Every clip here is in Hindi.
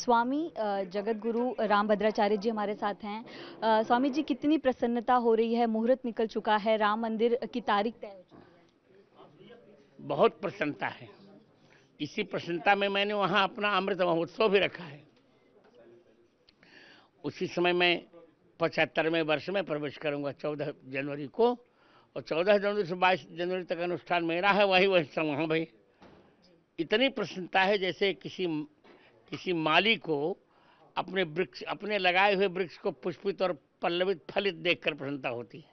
स्वामी जगतगुरु राम भद्राचार्य जी हमारे साथ हैं स्वामी जी कितनी प्रसन्नता हो रही है मुहूर्त निकल चुका है राम मंदिर की तारीख तय बहुत प्रसन्नता है इसी प्रसन्नता में मैंने वहाँ अपना अमृत महोत्सव भी रखा है उसी समय मैं पचहत्तरवें वर्ष में प्रवेश करूँगा चौदह जनवरी को और चौदह जनवरी से बाईस जनवरी तक अनुष्ठान मेरा है वही वही समाह भाई इतनी प्रसन्नता है जैसे किसी किसी माली को अपने वृक्ष अपने लगाए हुए वृक्ष को पुष्पित और पल्लवित फलित देखकर प्रसन्नता होती है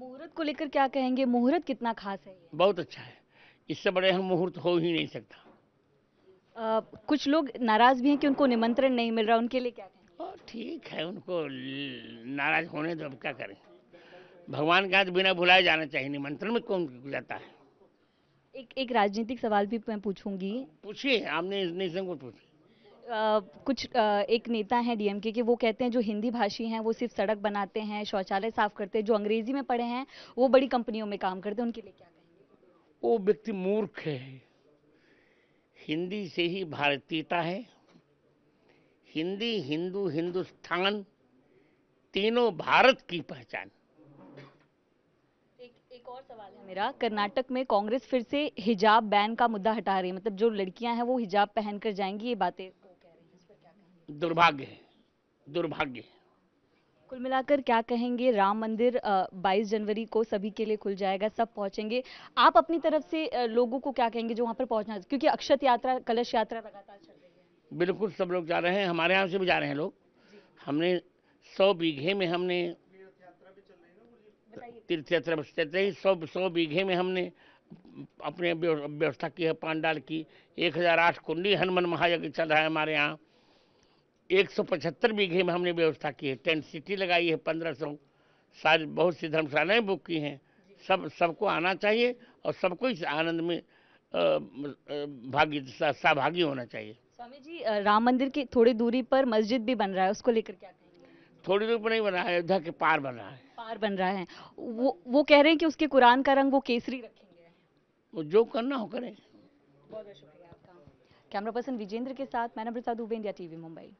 मुहूर्त को लेकर क्या कहेंगे मुहूर्त कितना खास है बहुत अच्छा है इससे बड़े हम मुहूर्त हो ही नहीं सकता आ, कुछ लोग नाराज भी हैं कि उनको निमंत्रण नहीं मिल रहा उनके लिए क्या कहें ठीक है उनको नाराज होने तो अब क्या करें भगवान का बिना भुलाए जाना चाहिए निमंत्रण में कौन जाता है एक एक राजनीतिक सवाल भी मैं पूछूंगी पूछिए आपने को कुछ आ, एक नेता है डीएमके के वो कहते हैं जो हिंदी भाषी हैं वो सिर्फ सड़क बनाते हैं शौचालय साफ करते हैं जो अंग्रेजी में पढ़े हैं वो बड़ी कंपनियों में काम करते हैं उनके लिए क्या कहेंगे वो व्यक्ति मूर्ख है हिंदी से ही भारतीयता है हिंदी हिंदू हिंदुस्तान तीनों भारत की पहचान एक और सवाल है मेरा कर्नाटक में कांग्रेस फिर से हिजाब बैन का मुद्दा हटा रही है मतलब जो लड़कियां हैं वो हिजाब पहनकर जाएंगी ये बातें दुर्भाग्य दुर्भाग्य कुल मिलाकर क्या कहेंगे राम मंदिर 22 जनवरी को सभी के लिए खुल जाएगा सब पहुंचेंगे आप अपनी तरफ से लोगों को क्या कहेंगे जो वहां पर पहुंचना है क्योंकि अक्षत यात्रा कलश यात्रा लगातार चल रही है बिल्कुल सब लोग जा रहे हैं हमारे यहाँ से भी जा रहे हैं लोग हमने सौ बीघे में हमने तीर्थ यात्रा सोचते थे सौ सौ बीघे में हमने अपने व्यवस्था की है पांडाल की एक हज़ार आठ कुंडी हनुमान महायज्ञ चल रहा है हमारे यहाँ एक सौ पचहत्तर बीघे में हमने व्यवस्था की है टेंट सिटी लगाई है पंद्रह सौ सारी बहुत सी धर्मशालाएँ बुक की हैं सब सबको आना चाहिए और सबको इस आनंद में भागी सहभागी होना चाहिए स्वामी जी राम मंदिर की थोड़ी दूरी पर मस्जिद भी बन रहा है उसको लेकर क्या थोड़ी दूर पर नहीं बना है अयोध्या के पार बना है पार बन रहा है वो वो कह रहे हैं कि उसके कुरान का रंग वो केसरी रखेंगे वो जो करना हो करें बहुत शुक्रिया आपका कैमरा पर्सन विजेंद्र के साथ मैंने प्रसाद उबे इंडिया टीवी मुंबई